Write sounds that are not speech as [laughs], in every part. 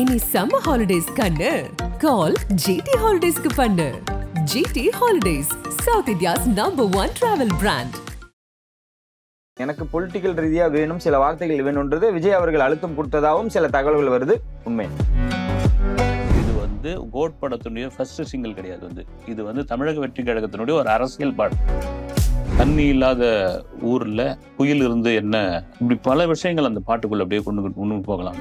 இனி சம்ம ஹாலிடேஸ் கண்ணு கால் ஜிடி ஹாலிடேஸ்க்கு பண்ணு GT Holidays South India's number one travel brand எனக்கு பொலிட்டிக்கல் ரீதியாக வேணும் சில வார்த்தைகள் வேணும்ன்றது விஜய் அவர்கள் அழுத்தம் கொடுத்ததாகவும் சில தகவல்கள் வருது உண்மை இது வந்து கோட் படத்துடைய ஃபர்ஸ்ட் சிங்கிள் கிடையாது வந்து இது வந்து தமிழக வெற்றி கழகத்தினுடைய ஒரு அரசியல் பாடம் தண்ணி இல்லாத ஊர்ல புயல் இருந்து என்ன இப்படி பல விஷயங்கள் அந்த பாட்டுக்குள்ள அப்படியே கொண்டு கொண்டு போகலாம்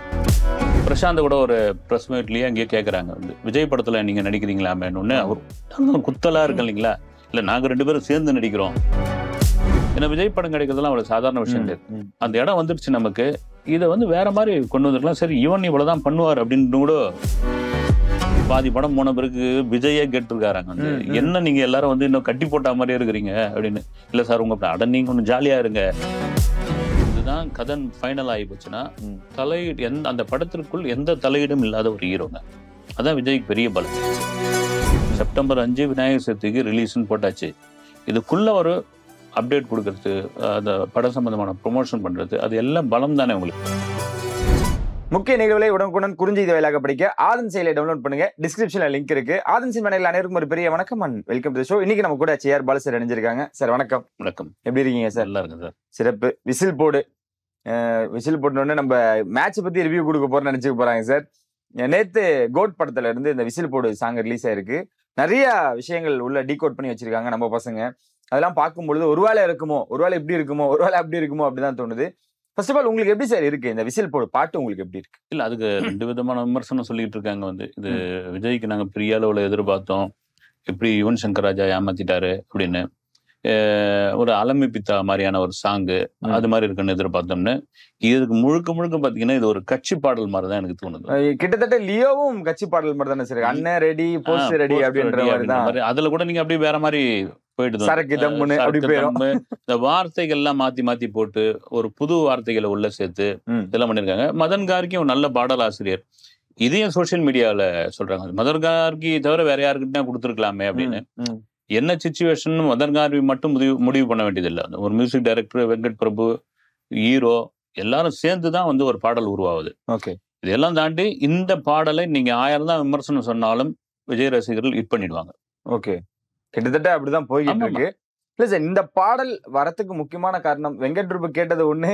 பிரசாந்த் கூட ஒரு ப்ரெஸ் மீட்லேயே அங்கேயே கேட்குறாங்க வந்து விஜய் படத்தில் நீங்கள் நடிக்கிறீங்களாமேன்னு ஒன்று அவர் குத்தலாக இருக்கு இல்லைங்களா இல்லை நாங்கள் ரெண்டு பேரும் சேர்ந்து நடிக்கிறோம் ஏன்னா விஜய் படம் கிடைக்கிறதுலாம் அவ்வளோ சாதாரண விஷயம் அந்த இடம் வந்துடுச்சு நமக்கு இதை வந்து வேற மாதிரி கொண்டு வந்திருக்கலாம் சரி இவன் இவ்வளோ தான் பண்ணுவார் அப்படின்னு கூட பாதி படம் போன பிறகு விஜயே கேட்டிருக்காராங்க வந்து என்ன நீங்கள் எல்லாரும் வந்து இன்னும் கட்டி போட்ட மாதிரி இருக்கிறீங்க அப்படின்னு இல்லை சார் உங்கள் அட நீங்கள் கொஞ்சம் ஜாலியாக இருங்க கதன் ஃபைனல் ஆகி போச்சுன்னா தலையீடு எந்த அந்த படத்திற்குள் எந்த தலையீடும் இல்லாத ஒரு ஹீரோங்க அதான் விஜய்க்கு பெரிய பலம் செப்டம்பர் அஞ்சு விநாயகர் சதுர்த்திக்கு ரிலீஸ்னு போட்டாச்சு இதுக்குள்ள ஒரு அப்டேட் கொடுக்கறது அந்த படம் சம்பந்தமான ப்ரொமோஷன் பண்ணுறது அது எல்லாம் பலம் தானே உங்களுக்கு முக்கிய நிகழ்வுகளை உடனுக்குடன் குறிஞ்செய்தி வேலையாக படிக்க ஆதன் செயலை டவுன்லோட் பண்ணுங்க டிஸ்கிரிப்ஷனில் லிங்க் இருக்கு ஆதன் சி மேடையில் அனைவருக்கும் ஒரு பெரிய வணக்கம் அண்ட் வெல்கம் டு ஷோ இன்னைக்கு நம்ம கூட சேர் பாலு சார் சார் வணக்கம் வணக்கம் எப்படி இருக்கீங்க சார் நல்லா இருக்கு சார் சிறப்பு விசில் போடு விசில் போட்டோடனே நம்ம மேட்சை பற்றி ரிவ்யூ கொடுக்க போகிறோம்னு நினச்சிக்க போகிறாங்க சார் நேற்று கோட் படத்துல இருந்து இந்த விசில் போடு சாங் ரிலீஸ் ஆயிருக்கு நிறைய விஷயங்கள் உள்ள டீகோட் பண்ணி வச்சிருக்காங்க நம்ம பசங்க அதெல்லாம் பார்க்கும்பொழுது ஒரு வேலை இருக்குமோ ஒரு வேலை எப்படி இருக்குமோ ஒரு வேலை அப்படி இருக்குமோ அப்படிதான் தோணுது ஃபர்ஸ்ட் ஆஃப் ஆல் உங்களுக்கு எப்படி சார் இருக்கு இந்த விசில் போடு பாட்டு உங்களுக்கு எப்படி இருக்கு இல்ல அதுக்கு [clears throat] ரெண்டு விதமான விமர்சனம் சொல்லிட்டு இருக்காங்க வந்து இது விஜய்க்கு நாங்க பெரிய அளவுல எதிர்பார்த்தோம் எப்படி யுவன் சங்கர் ராஜா ஏமாத்திட்டாரு அப்படின்னு ஒரு அலமி பித்தா மாதிரியான ஒரு சாங்கு அது மாதிரி இருக்குன்னு எதிர்பார்த்தோம்னு இதுக்கு முழுக்க முழுக்க பாத்தீங்கன்னா இது ஒரு கட்சி பாடல் மாதிரி தான் எனக்கு தோணுது கிட்டத்தட்ட லியோவும் கட்சி பாடல் மாதிரி தானே சரி அண்ணன் ரெடி போஸ்ட் ரெடி அப்படின்ற மாதிரி அதுல கூட நீங்க அப்படியே வேற மாதிரி இந்த வார்த்தைகள் எல்லாம் மாத்தி மாத்தி போட்டு ஒரு புது வார்த்தைகளை உள்ள சேர்த்து இதெல்லாம் பண்ணிருக்காங்க மதன் கார்கி ஒரு நல்ல ஆசிரியர் இதையும் சோசியல் மீடியால சொல்றாங்க மதன் கார்கி தவிர வேற யாருக்கிட்ட கொடுத்துருக்கலாமே அப்படின்னு என்ன சுச்சுவேஷன் மதன் கார்வி மட்டும் முடிவு முடிவு பண்ண வேண்டியதில்லை ஒரு music director Venkat Prabhu hero எல்லாரும் சேர்ந்து தான் வந்து ஒரு பாடல் உருவாகுது ஓகே இதெல்லாம் தாண்டி இந்த பாடலை நீங்க ஆயிரம் தான் விமர்சனம் சொன்னாலும் விஜய் ரசிகர்கள் இட் பண்ணிடுவாங்க ஓகே கிட்டத்தட்ட அப்படிதான் போய்கிட்டு இருக்கு இல்லை சார் இந்த பாடல் வரத்துக்கு முக்கியமான காரணம் வெங்கட் பிரபு கேட்டது ஒன்று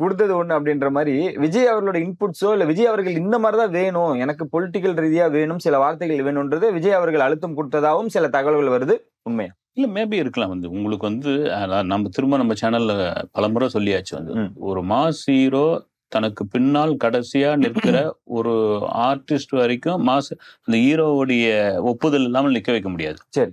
கொடுத்தது ஒண்ணு அப்படின்ற மாதிரி விஜய் அவர்களோட இன்புட்ஸோ இல்ல விஜய் அவர்கள் இந்த மாதிரி தான் வேணும் எனக்கு பொலிட்டிக்கல் ரீதியா வேணும் சில வார்த்தைகள் வேணும்ன்றது விஜய் அவர்கள் அழுத்தம் கொடுத்ததாகவும் சில தகவல்கள் வருது உண்மையா இல்ல மேபி இருக்கலாம் வந்து உங்களுக்கு வந்து நம்ம திரும்ப நம்ம சேனல்ல பலமுறை சொல்லியாச்சு வந்து ஒரு மாஸ் ஹீரோ தனக்கு பின்னால் கடைசியா நிற்கிற ஒரு ஆர்டிஸ்ட் வரைக்கும் மாஸ் அந்த ஹீரோவுடைய ஒப்புதல் இல்லாமல் நிக்க வைக்க முடியாது சரி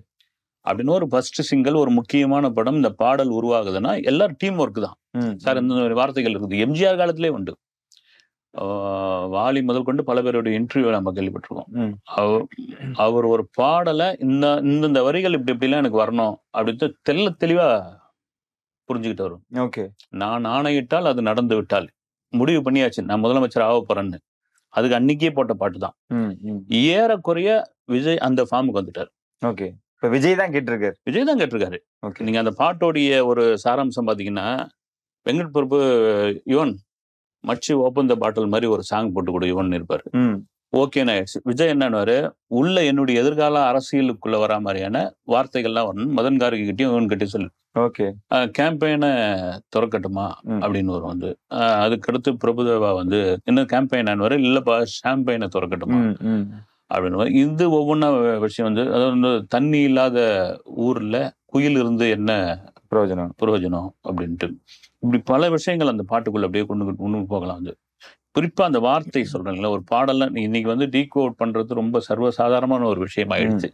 அப்படின்னு ஒரு ஃபர்ஸ்ட் சிங்கிள் ஒரு முக்கியமான படம் இந்த பாடல் உருவாகுதுன்னா எல்லாரும் டீம் ஒர்க் தான் சார் இந்த வார்த்தைகள் இருக்குது எம்ஜிஆர் காலத்திலே உண்டு வாலி முதல் கொண்டு பல பேருடைய இன்டர்வியூ நம்ம கேள்விப்பட்டிருக்கோம் அவர் அவர் ஒரு பாடலை இந்த இந்தந்த வரிகள் இப்படி இப்படிலாம் எனக்கு வரணும் அப்படின்னு தெல்ல தெளிவா புரிஞ்சுக்கிட்டு வரும் ஓகே நான் ஆணையிட்டால் அது நடந்து விட்டால் முடிவு பண்ணியாச்சு நான் முதலமைச்சர் ஆக போறேன்னு அதுக்கு அன்னைக்கே போட்ட பாட்டு தான் ஏறக்குறைய விஜய் அந்த ஃபார்முக்கு வந்துட்டார் ஓகே இப்போ விஜய் தான் கேட்டிருக்காரு விஜய் தான் கேட்டிருக்காரு ஓகே நீங்கள் அந்த பாட்டோடைய ஒரு சாராம்சம் பார்த்தீங்கன்னா வெங்கட் பிரபு யுவன் மச்சு ஓப்பன் த பாட்டில் மாதிரி ஒரு சாங் போட்டு கொடு யுவன் இருப்பார் ஓகேன்னு ஆயிடுச்சு விஜய் என்னன்னு உள்ள என்னுடைய எதிர்கால அரசியலுக்குள்ள வரா மாதிரியான வார்த்தைகள்லாம் வரணும் மதன் கிட்டையும் யுவன் கிட்டே சொல்லு ஓகே கேம்பெயினை துறக்கட்டுமா அப்படின்னு ஒரு வந்து அதுக்கடுத்து பிரபுதேவா வந்து என்ன கேம்பெயின் வர இல்லப்பா ஷாம்பெயினை துறக்கட்டுமா அப்படின்னு இது ஒவ்வொன்றா விஷயம் வந்து அதாவது வந்து தண்ணி இல்லாத ஊரில் குயில் இருந்து என்ன பிரயோஜனம் பிரயோஜனம் அப்படின்ட்டு இப்படி பல விஷயங்கள் அந்த பாட்டுக்குள்ள அப்படியே கொண்டு கொண்டு போகலாம் வந்து குறிப்பாக அந்த வார்த்தை சொல்கிறாங்களே ஒரு பாடலில் இன்னைக்கு வந்து டீகோட் பண்ணுறது ரொம்ப சர்வசாதாரணமான ஒரு விஷயம் ஆயிடுச்சு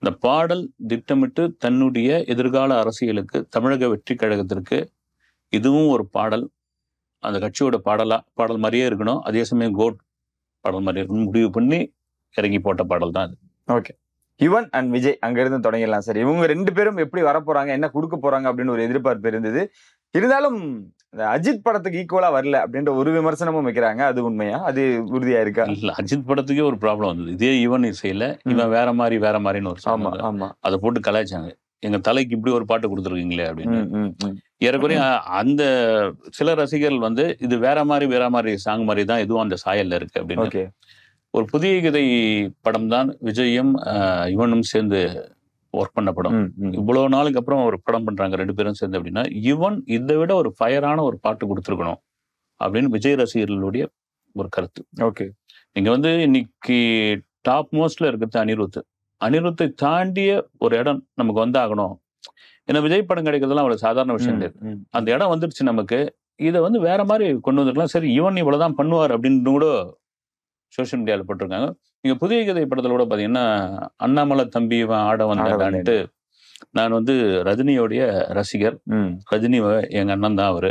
இந்த பாடல் திட்டமிட்டு தன்னுடைய எதிர்கால அரசியலுக்கு தமிழக வெற்றி கழகத்திற்கு இதுவும் ஒரு பாடல் அந்த கட்சியோட பாடலா பாடல் மாதிரியே இருக்கணும் அதே சமயம் கோட் பாடல் மாதிரி இருக்கணும் முடிவு பண்ணி இறங்கி போட்ட பாடல் தான் ஓகே யுவன் அண்ட் விஜய் அங்கிருந்து தொடங்கிடலாம் சார் இவங்க ரெண்டு பேரும் எப்படி வரப்போறாங்க என்ன கொடுக்க போறாங்க அப்படின்னு ஒரு எதிர்பார்ப்பு இருந்தது இருந்தாலும் அஜித் படத்துக்கு ஈக்குவலா வரல அப்படின்ற ஒரு விமர்சனமும் வைக்கிறாங்க அது உண்மையா அது உறுதியா இருக்கா இல்ல அஜித் படத்துக்கே ஒரு ப்ராப்ளம் வந்தது இதே இவன் இசையில இவன் வேற மாதிரி வேற மாதிரின்னு ஒரு ஆமா ஆமா அதை போட்டு கலாய்ச்சாங்க எங்க தலைக்கு இப்படி ஒரு பாட்டு கொடுத்துருக்கீங்களே அப்படின்னு ஏறக்குறைய அந்த சில ரசிகர்கள் வந்து இது வேற மாதிரி வேற மாதிரி சாங் மாதிரி தான் எதுவும் அந்த சாயல்ல இருக்கு அப்படின்னு ஒரு புதிய கதை படம் தான் விஜயும் இவனும் சேர்ந்து ஒர்க் பண்ண படம் இவ்வளவு நாளுக்கு அப்புறம் ஒரு படம் பண்றாங்க ரெண்டு பேரும் சேர்ந்து அப்படின்னா இவன் இதை விட ஒரு ஃபயரான ஒரு பாட்டு கொடுத்துருக்கணும் அப்படின்னு விஜய் ரசிகர்களுடைய ஒரு கருத்து ஓகே இங்க வந்து இன்னைக்கு டாப் மோஸ்ட்ல இருக்கிறது அனிருத் அனிருத்தை தாண்டிய ஒரு இடம் நமக்கு வந்தாகணும் ஏன்னா விஜய் படம் கிடைக்கிறதுலாம் அவ்வளவு சாதாரண விஷயம் அந்த இடம் வந்துருச்சு நமக்கு இதை வந்து வேற மாதிரி கொண்டு வந்திருக்கலாம் சரி இவன் இவ்வளவுதான் பண்ணுவார் அப்படின்னு கூட சோஷியல் மீடியாவில் போட்டிருக்காங்க நீங்கள் புதிய கதை படத்தில் கூட பார்த்தீங்கன்னா அண்ணாமலை தம்பி ஆட வந்தான்ட்டு நான் வந்து ரஜினியோடைய ரசிகர் ரஜினி எங்கள் அண்ணன் தான் அவர்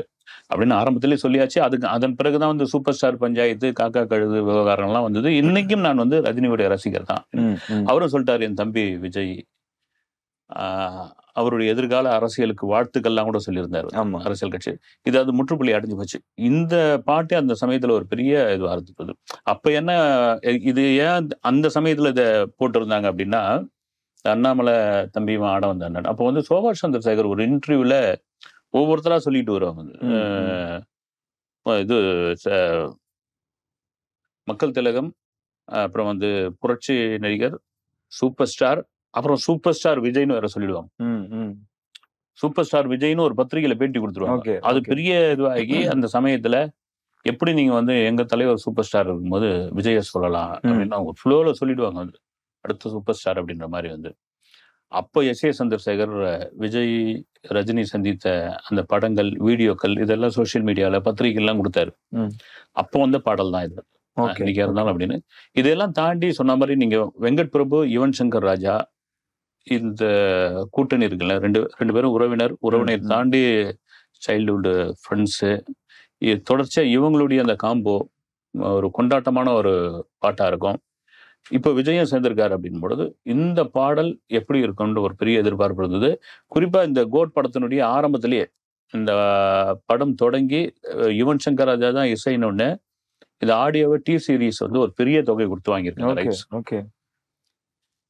அப்படின்னு ஆரம்பத்திலே சொல்லியாச்சு அதுக்கு அதன் பிறகுதான் வந்து சூப்பர் ஸ்டார் பஞ்சாயத்து காக்கா கழுது விவகாரம்லாம் வந்தது இன்னைக்கும் நான் வந்து ரஜினியுடைய ரசிகர் தான் அவரும் சொல்லிட்டாரு என் தம்பி விஜய் அவருடைய எதிர்கால அரசியலுக்கு வாழ்த்துக்கள்லாம் கூட சொல்லியிருந்தார் ஆமாம் அரசியல் கட்சி இது அது முற்றுப்புள்ளி அடைஞ்சு போச்சு இந்த பாட்டு அந்த சமயத்தில் ஒரு பெரிய இதுவாக இருந்தது அப்போ என்ன இது ஏன் அந்த சமயத்தில் இதை போட்டிருந்தாங்க அப்படின்னா அண்ணாமலை தம்பியும் ஆட அண்ணன் அப்போ வந்து சோபாஷ் சந்திர சேகர் ஒரு இன்டர்வியூவில் ஒவ்வொருத்தராக சொல்லிட்டு வருவாங்க இது மக்கள் திலகம் அப்புறம் வந்து புரட்சி நடிகர் சூப்பர் ஸ்டார் அப்புறம் சூப்பர் ஸ்டார் விஜய்னு வேற சொல்லிடுவாங்க சூப்பர் ஸ்டார் விஜய்னு ஒரு பத்திரிகையில பேட்டி கொடுத்துருவாங்க அது பெரிய இதுவாகி அந்த சமயத்துல எப்படி நீங்க வந்து எங்க தலைவர் சூப்பர் ஸ்டார் இருக்கும்போது விஜய சொல்லலாம் அப்படின்னு அவங்க ஃப்ளோல சொல்லிடுவாங்க வந்து அடுத்த சூப்பர் ஸ்டார் அப்படின்ற மாதிரி வந்து அப்போ எஸ் ஏ சந்திரசேகர் விஜய் ரஜினி சந்தித்த அந்த படங்கள் வீடியோக்கள் இதெல்லாம் சோசியல் மீடியாவில் பத்திரிகைலாம் கொடுத்தாரு அப்போ வந்த பாடல் தான் இது இன்னைக்கு இருந்தாலும் அப்படின்னு இதெல்லாம் தாண்டி சொன்ன மாதிரி நீங்க வெங்கட் பிரபு யுவன் சங்கர் ராஜா இந்த கூட்டணி இருக்குல்ல ரெண்டு ரெண்டு பேரும் உறவினர் உறவினர் தாண்டி சைல்டுஹுட் ஃப்ரெண்ட்ஸு தொடர்ச்சியாக இவங்களுடைய அந்த காம்போ ஒரு கொண்டாட்டமான ஒரு பாட்டாக இருக்கும் இப்போ விஜயம் சேர்ந்திருக்காரு அப்படின் பொழுது இந்த பாடல் எப்படி இருக்கும்னு ஒரு பெரிய எதிர்பார்ப்பு இருந்தது குறிப்பாக இந்த கோட் படத்தினுடைய ஆரம்பத்திலேயே இந்த படம் தொடங்கி யுவன் சங்கர் ராஜா தான் இசைன்னு ஒன்று இந்த ஆடியோவை டி சீரீஸ் வந்து ஒரு பெரிய தொகை கொடுத்து வாங்கியிருக்காங்க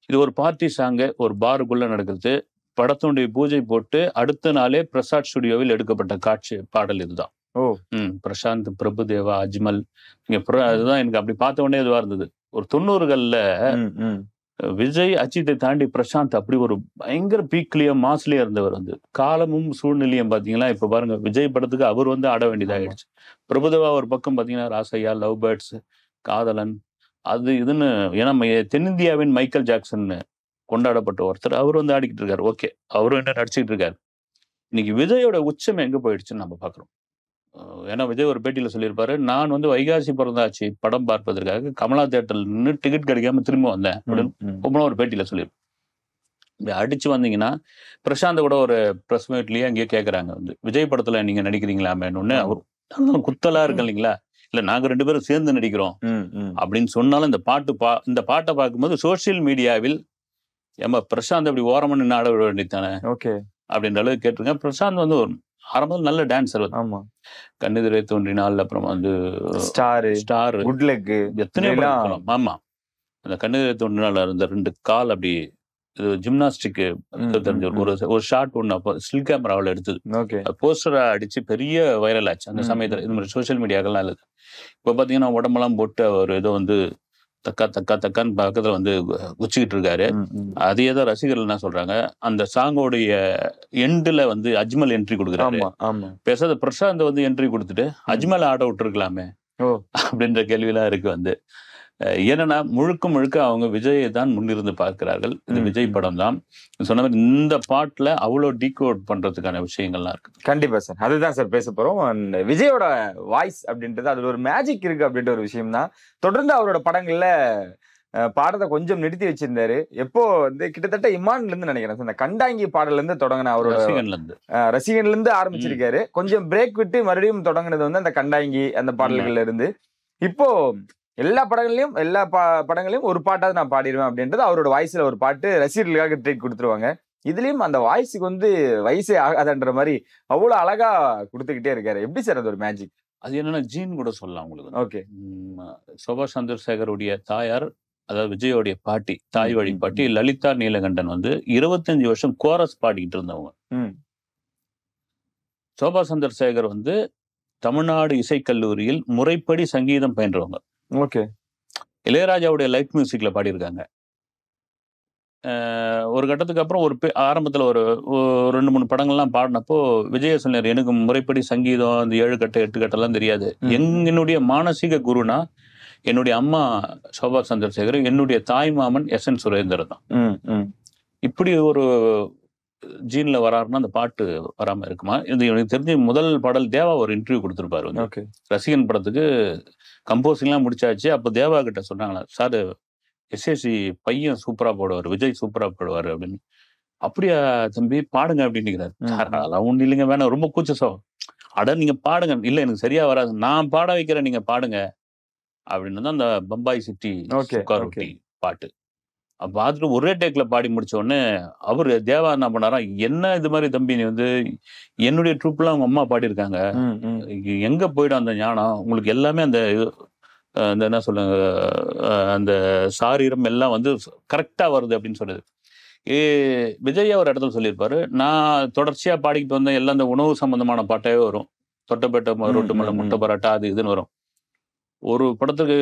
இது ஒரு பார்ட்டி சாங்கு ஒரு பாருக்குள்ளே நடக்கிறது படத்தினுடைய பூஜை போட்டு அடுத்த நாளே பிரசாத் ஸ்டுடியோவில் எடுக்கப்பட்ட காட்சி பாடல் இதுதான் ஓ ம் பிரசாந்த் பிரபு தேவா அஜ்மல் இங்க அதுதான் எனக்கு அப்படி பார்த்த உடனே இதுவா இருந்தது ஒரு தொண்ணூறுகள்ல விஜய் அஜித்தை தாண்டி பிரசாந்த் அப்படி ஒரு பயங்கர பீக்லயே மாஸ்லயே இருந்தவர் வந்து காலமும் சூழ்நிலையும் பாத்தீங்கன்னா இப்ப பாருங்க விஜய் படத்துக்கு அவர் வந்து ஆட வேண்டியதாகிடுச்சு பிரபுதேவா ஒரு பக்கம் பாத்தீங்கன்னா ராசையா லவ் பேர்ட்ஸ் காதலன் அது இதுன்னு ஏன்னா தென்னிந்தியாவின் மைக்கேல் ஜாக்சன்னு கொண்டாடப்பட்ட ஒருத்தர் அவர் வந்து ஆடிக்கிட்டு இருக்காரு ஓகே அவரும் என்ன நடிச்சுக்கிட்டு இருக்காரு இன்னைக்கு விஜயோட உச்சம் எங்கே போயிடுச்சுன்னு நம்ம பார்க்குறோம் ஏன்னா விஜய் ஒரு பேட்டியில் சொல்லியிருப்பாரு நான் வந்து வைகாசி பிறந்தாச்சு படம் பார்ப்பதற்காக கமலா தேட்டரில் நின்று டிக்கெட் கிடைக்காம திரும்ப வந்தேன் அப்படின்னு ஒரு பேட்டியில் சொல்லியிருப்பேன் இப்படி அடிச்சு வந்தீங்கன்னா பிரசாந்த் கூட ஒரு ப்ரெஸ் மீட்லயே அங்கேயே கேட்குறாங்க வந்து விஜய் படத்தில் நீங்கள் அப்படின்னு ஒன்று அவர் குத்தலாக இருக்கு இல்லைங்களா இல்ல நாங்க ரெண்டு பேரும் சேர்ந்து நடிக்கிறோம் அப்படின்னு சொன்னாலும் இந்த பாட்டு பா இந்த பாட்டை பார்க்கும்போது சோசியல் மீடியாவில் ஏமா பிரசாந்த் அப்படி ஓரமாக நாட விட வேண்டித்தானே ஓகே அப்படின்ற அளவுக்கு கேட்டிருக்கேன் பிரசாந்த் வந்து ஒரு ஆரம்பத்தில் நல்ல டான்ஸர் ஆமா கண்ணிதிரை தோன்றினால் அப்புறம் வந்து ஸ்டார் ஸ்டார் குட் லெக் எத்தனை ஆமா அந்த கண்ணிதிரை தோன்றினால் இருந்த ரெண்டு கால் அப்படி ஜிம்னாஸ்டிக் தெரிஞ்ச ஒரு ஒரு ஷார்ட் ஒன்று ஸ்டில் கேமராவில் எடுத்தது போஸ்டராக அடிச்சு பெரிய வைரல் ஆச்சு அந்த சமயத்தில் இது மாதிரி சோஷியல் மீடியாக்கெல்லாம் இல்லை இப்போ பார்த்தீங்கன்னா உடம்பெல்லாம் போட்டு அவர் ஏதோ வந்து தக்கா தக்கா தக்கான்னு பக்கத்தில் வந்து குச்சிக்கிட்டு இருக்காரு அதே தான் ரசிகர்கள் என்ன சொல்றாங்க அந்த சாங்கோடைய எண்டில் வந்து அஜ்மல் என்ட்ரி கொடுக்குறாங்க பேசாத பிரசாந்த் வந்து என்ட்ரி கொடுத்துட்டு அஜ்மல் ஆட விட்டுருக்கலாமே அப்படின்ற எல்லாம் இருக்கு வந்து ஏன்னா முழுக்க முழுக்க அவங்க விஜயை தான் முன்னிருந்து பார்க்கிறார்கள் இந்த விஜய் படம் தான் சொன்ன மாதிரி இந்த பாட்டில் அவ்வளோ டீகோட் பண்ணுறதுக்கான விஷயங்கள்லாம் இருக்கு கண்டிப்பாக சார் அதுதான் சார் பேச போகிறோம் விஜயோட வாய்ஸ் அப்படின்றது அதில் ஒரு மேஜிக் இருக்கு அப்படின்ற ஒரு விஷயம் தான் தொடர்ந்து அவரோட படங்களில் பாடத்தை கொஞ்சம் நிறுத்தி வச்சிருந்தாரு எப்போ வந்து கிட்டத்தட்ட இமான்ல இருந்து நினைக்கிறேன் இந்த கண்டாங்கி பாடல இருந்து தொடங்கின அவரோட ரசிகன்ல இருந்து ஆரம்பிச்சிருக்காரு கொஞ்சம் பிரேக் விட்டு மறுபடியும் தொடங்கினது வந்து அந்த கண்டாங்கி அந்த பாடல்கள்ல இருந்து இப்போ எல்லா படங்களையும் எல்லா பா படங்களையும் ஒரு பாட்டாவது நான் பாடிடுவேன் அப்படின்றது அவரோட வாய்ஸில் ஒரு பாட்டு ரசிகர்களுக்காக ட்ரீட் கொடுத்துருவாங்க இதுலேயும் அந்த வாய்ஸுக்கு வந்து வயசே ஆகாதுன்ற மாதிரி அவ்வளோ அழகாக கொடுத்துக்கிட்டே இருக்காரு எப்படி சார் அது ஒரு மேஜிக் அது என்னென்னா ஜீன் கூட சொல்லலாம் உங்களுக்கு ஓகே சுபாஷ் சந்திரசேகருடைய தாயார் அதாவது விஜயோடைய பாட்டி தாய் வழி பாட்டி லலிதா நீலகண்டன் வந்து இருபத்தஞ்சு வருஷம் கோரஸ் பாடிக்கிட்டு இருந்தவங்க சோபா சந்திரசேகர் வந்து தமிழ்நாடு இசைக்கல்லூரியில் முறைப்படி சங்கீதம் பயின்றவங்க ஓகே இளையராஜாவுடைய லைட் மியூசிக்கில் பாடியிருக்காங்க ஒரு கட்டத்துக்கு அப்புறம் ஒரு ஆரம்பத்தில் ஒரு ரெண்டு மூணு படங்கள்லாம் பாடினப்போ விஜய சொன்னார் எனக்கு முறைப்படி சங்கீதம் அந்த ஏழு கட்டை எட்டு கட்டெல்லாம் தெரியாது என்னுடைய மானசீக குருனா என்னுடைய அம்மா சோபா சந்திரசேகர் என்னுடைய தாய் மாமன் எஸ் என் சுரேந்தர் தான் இப்படி ஒரு ஜீனில் வராருன்னா அந்த பாட்டு வராமல் இருக்குமா இது எனக்கு தெரிஞ்சு முதல் பாடல் தேவா ஒரு இன்டர்வியூ கொடுத்துருப்பாரு ரசிகன் படத்துக்கு கம்போசிங்லாம் முடிச்சாச்சு அப்போ தேவா கிட்ட சொன்னாங்களா சார் எஸ்எஸ்சி பையன் சூப்பராக போடுவார் விஜய் சூப்பராக போடுவார் அப்படின்னு அப்படியா தம்பி பாடுங்க அப்படின்னுக்கிறாரு அதெல்லாம் ஒன்றும் இல்லைங்க வேணாம் ரொம்ப கூச்சசோ அட நீங்கள் பாடுங்க இல்லை எனக்கு சரியாக வராது நான் பாட வைக்கிறேன் நீங்கள் பாடுங்க அப்படின்னு தான் அந்த பம்பாய் சிட்டி பாட்டு பார்த்துட்டு ஒரே டேக்கில் பாடி முடித்தோடனே அவர் தேவா என்ன பண்ணாரா என்ன இது மாதிரி தம்பி நீ வந்து என்னுடைய ட்ரூப்லாம் அவங்க அம்மா பாடியிருக்காங்க எங்கே போயிடும் அந்த ஞானம் உங்களுக்கு எல்லாமே அந்த அந்த என்ன சொல்லுங்க அந்த சாரீரம் எல்லாம் வந்து கரெக்டாக வருது அப்படின்னு சொல்லுது ஏ விஜய் ஒரு இடத்துல சொல்லியிருப்பாரு நான் தொடர்ச்சியாக பாடிக்கிட்டு வந்தேன் எல்லாம் அந்த உணவு சம்பந்தமான பாட்டே வரும் தொட்டப்பேட்டை மலை முட்டை பரோட்டா அது இதுன்னு வரும் ஒரு படத்துக்கு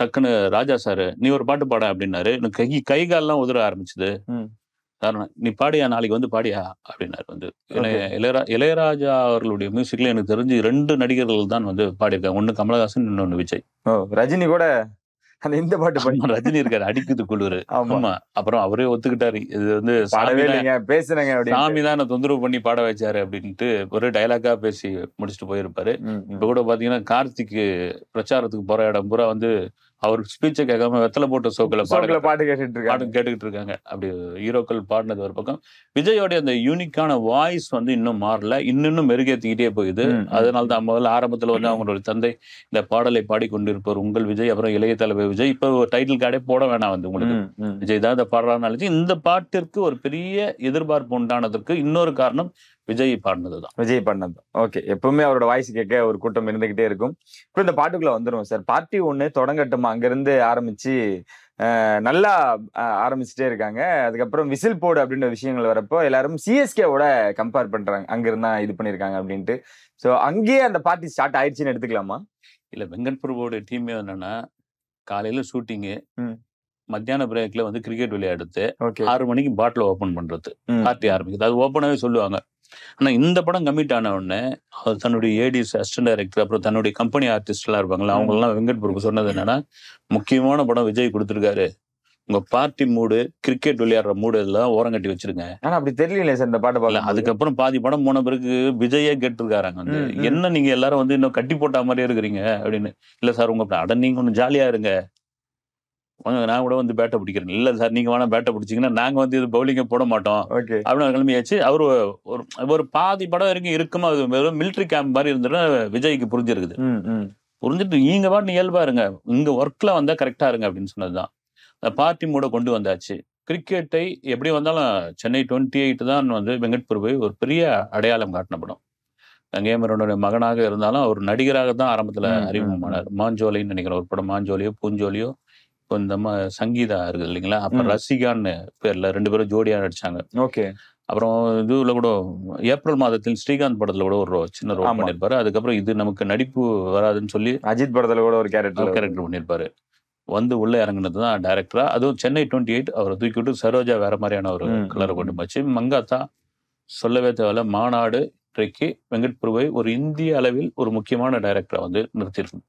டக்குன்னு ராஜா சாரு நீ ஒரு பாட்டு பாட அப்படின்னாரு எனக்கு கை கை கால்லாம் உதற ஆரம்பிச்சது காரணம் நீ பாடியா நாளைக்கு வந்து பாடியா அப்படின்னாரு வந்து இளையரா இளையராஜா அவர்களுடைய மியூசிக்ல எனக்கு தெரிஞ்சு ரெண்டு நடிகர்கள் தான் வந்து பாடியிருக்காங்க ஒன்னு கமலஹாசன் இன்னொன்னு விஜய் ரஜினி கூட அந்த இந்த பாட்டு பண்ண ரஜினி இருக்காரு அடிக்குது குளிர் ஆமா அப்புறம் அவரே ஒத்துக்கிட்டாரு இது வந்து பாடவே இல்லைங்க அப்படி சாமி தான் நான் தொந்தரவு பண்ணி பாட வச்சாரு அப்படின்ட்டு ஒரு டைலாக்கா பேசி முடிச்சுட்டு போயிருப்பாரு இப்ப கூட பாத்தீங்கன்னா கார்த்திக்கு பிரச்சாரத்துக்கு போற இடம் பூரா வந்து அவர் ஸ்பீச்சை கேட்காம வெத்தலை போட்ட சோக்கில் பாடல பாட்டு கேட்டுட்டு பாட்டு கேட்டுக்கிட்டு இருக்காங்க அப்படி ஹீரோக்கள் பாடினது ஒரு பக்கம் விஜயோடைய அந்த யூனிக்கான வாய்ஸ் வந்து இன்னும் மாறல இன்னும் மெருகேத்திக்கிட்டே போகுது அதனால தான் முதல்ல ஆரம்பத்தில் வந்து அவங்களோட தந்தை இந்த பாடலை பாடிக்கொண்டிருப்பவர் உங்கள் விஜய் அப்புறம் இளைய தலைவர் விஜய் இப்போ டைட்டில் கார்டே போட வேணாம் வந்து உங்களுக்கு விஜய் தான் இதை பாடுறான்னு இந்த பாட்டிற்கு ஒரு பெரிய எதிர்பார்ப்பு உண்டானதற்கு இன்னொரு காரணம் விஜய் பாடினது தான் விஜய் பாடினது தான் ஓகே எப்பவுமே அவரோட வாய்ஸ் கேட்க ஒரு கூட்டம் இருந்துகிட்டே இருக்கும் இப்போ இந்த பாட்டுக்குள்ள வந்துடும் சார் பார்ட்டி ஒன்று தொடங்கட்டும் அங்கிருந்து ஆரம்பிச்சு நல்லா ஆரம்பிச்சுட்டே இருக்காங்க அதுக்கப்புறம் விசில் போடு அப்படின்ற விஷயங்கள் வரப்போ எல்லாரும் சிஎஸ்கேவோட கம்பேர் பண்றாங்க அங்கிருந்தா இது பண்ணியிருக்காங்க அப்படின்ட்டு ஸோ அங்கேயே அந்த பார்ட்டி ஸ்டார்ட் ஆயிடுச்சுன்னு எடுத்துக்கலாமா இல்லை வெங்கட் பிரபுவோட டீமே என்னன்னா காலையில ஷூட்டிங்கு மத்தியான பிரேக்ல வந்து கிரிக்கெட் விளையாடுறது ஆறு மணிக்கு பாட்டில் ஓப்பன் பண்றது பார்ட்டி ஆரம்பிக்குது அது ஓப்பனாகவே சொல்லுவாங்க ஆனால் இந்த படம் கம்மிட் ஆன உடனே தன்னுடைய ஏடிஸ் அசிஸ்டன்ட் டைரக்டர் அப்புறம் தன்னுடைய கம்பெனி எல்லாம் இருப்பாங்களா அவங்களாம் வெங்கட் பிரபு சொன்னது என்னன்னா முக்கியமான படம் விஜய் கொடுத்துருக்காரு உங்க பார்ட்டி மூடு கிரிக்கெட் விளையாடுற மூடு இதெல்லாம் ஓரம் கட்டி வச்சிருங்க ஆனா அப்படி தெரியல சார் இந்த பாட்டு பாடல அதுக்கப்புறம் பாதி படம் போன பிறகு விஜயே கேட்டிருக்காராங்க வந்து என்ன நீங்க எல்லாரும் வந்து இன்னும் கட்டி போட்டா மாதிரியே இருக்கிறீங்க அப்படின்னு இல்ல சார் உங்க அட நீங்க ஒன்று ஜாலியா இருங்க நான் கூட வந்து பேட்டை பிடிக்கிறேன் இல்லை சார் நீங்கள் வேணால் பேட்டை பிடிச்சிங்கன்னா நாங்கள் வந்து இது பவுலிங்கை போட மாட்டோம் அப்படின்னு கிளம்பியாச்சு அவர் ஒரு ஒரு பாதி படம் வரைக்கும் இருக்குமா அது வெறும் மிலிட்ரி கேம்ப் மாதிரி இருந்தாலும் விஜய்க்கு புரிஞ்சிருக்குது புரிஞ்சுட்டு நீங்கள் பாட்டு இயல்பாக இருங்க இங்கே ஒர்க்கில் வந்தால் கரெக்டாக இருங்க அப்படின்னு சொன்னது தான் பார்ட்டி மூட கொண்டு வந்தாச்சு கிரிக்கெட்டை எப்படி வந்தாலும் சென்னை டுவெண்ட்டி எயிட் தான் வந்து வெங்கட் பிரபு ஒரு பெரிய அடையாளம் காட்டின படம் கங்கேமரனுடைய மகனாக இருந்தாலும் அவர் நடிகராக தான் ஆரம்பத்தில் அறிமுகமானார் மாஞ்சோலின்னு நினைக்கிறேன் ஒரு படம் மாஞ்சோலியோ பூஞ்சோலியோ இந்த சங்கீதா இருக்கு இல்லைங்களா அப்புறம் ரசிகான்னு பேர்ல ரெண்டு பேரும் ஜோடியா நடிச்சாங்க ஓகே அப்புறம் இதுல கூட ஏப்ரல் மாதத்தில் ஸ்ரீகாந்த் படத்துல கூட ஒரு சின்ன ரோல் பண்ணியிருப்பாரு அதுக்கப்புறம் இது நமக்கு நடிப்பு வராதுன்னு சொல்லி அஜித் படத்துல கூட ஒரு கேரக்டர் கேரக்டர் பண்ணியிருப்பாரு வந்து உள்ள இறங்கினது தான் டேரக்டரா அதுவும் சென்னை டுவெண்ட்டி எயிட் அவரை தூக்கி விட்டு சரோஜா வேற மாதிரியான ஒரு கலரை கொண்டு போச்சு மங்காத்தா சொல்லவே தேவையில்ல மாநாடு இன்றைக்கு வெங்கட் பிரபு ஒரு இந்திய அளவில் ஒரு முக்கியமான டைரக்டரை வந்து நிறுத்தியிருக்கும்